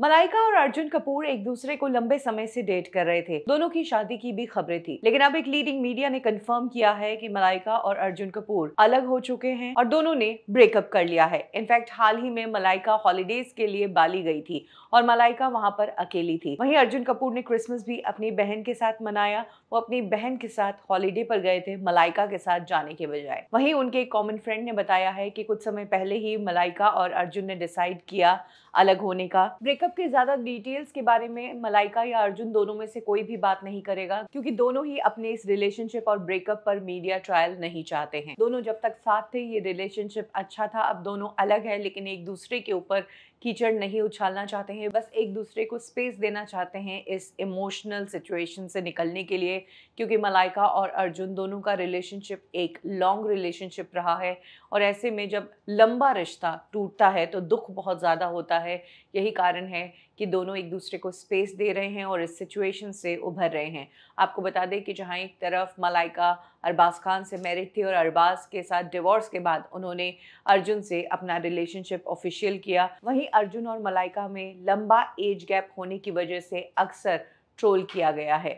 मलाइका और अर्जुन कपूर एक दूसरे को लंबे समय से डेट कर रहे थे दोनों की शादी की भी खबरें थी लेकिन अब एक लीडिंग मीडिया ने कंफर्म किया है कि मलाइका और अर्जुन कपूर अलग हो चुके हैं और दोनों ने ब्रेकअप कर लिया है इनफैक्ट हाल ही में मलाइका हॉलीडेज के लिए बाली गई थी और मलाइका वहां पर अकेली थी वही अर्जुन कपूर ने क्रिसमस भी अपनी बहन के साथ मनाया वो अपनी बहन के साथ हॉलीडे पर गए थे मलाइका के साथ जाने के बजाय वही उनके एक कॉमन फ्रेंड ने बताया है की कुछ समय पहले ही मलाइका और अर्जुन ने डिसाइड किया अलग होने का ब्रेकअप ब्रेकअप के ज़्यादा डिटेल्स के बारे में मलाइका या अर्जुन दोनों में से कोई भी बात नहीं करेगा क्योंकि दोनों ही अपने इस रिलेशनशिप और ब्रेकअप पर मीडिया ट्रायल नहीं चाहते हैं दोनों जब तक साथ थे ये रिलेशनशिप अच्छा था अब दोनों अलग है लेकिन एक दूसरे के ऊपर कीचड़ नहीं उछालना चाहते हैं बस एक दूसरे को स्पेस देना चाहते हैं इस इमोशनल सिचुएशन से निकलने के लिए क्योंकि मलाइका और अर्जुन दोनों का रिलेशनशिप एक लॉन्ग रिलेशनशिप रहा है और ऐसे में जब लंबा रिश्ता टूटता है तो दुख बहुत ज़्यादा होता है यही कारण है है कि दोनों एक दूसरे को स्पेस दे रहे हैं और इस सिचुएशन से उभर रहे हैं आपको बता दें कि जहाँ एक तरफ मलाइका अरबाज खान से मैरिड थी और अरबाज के साथ डिवोर्स के बाद उन्होंने अर्जुन से अपना रिलेशनशिप ऑफिशियल किया वहीं अर्जुन और मलाइका में लंबा एज गैप होने की वजह से अक्सर ट्रोल किया गया है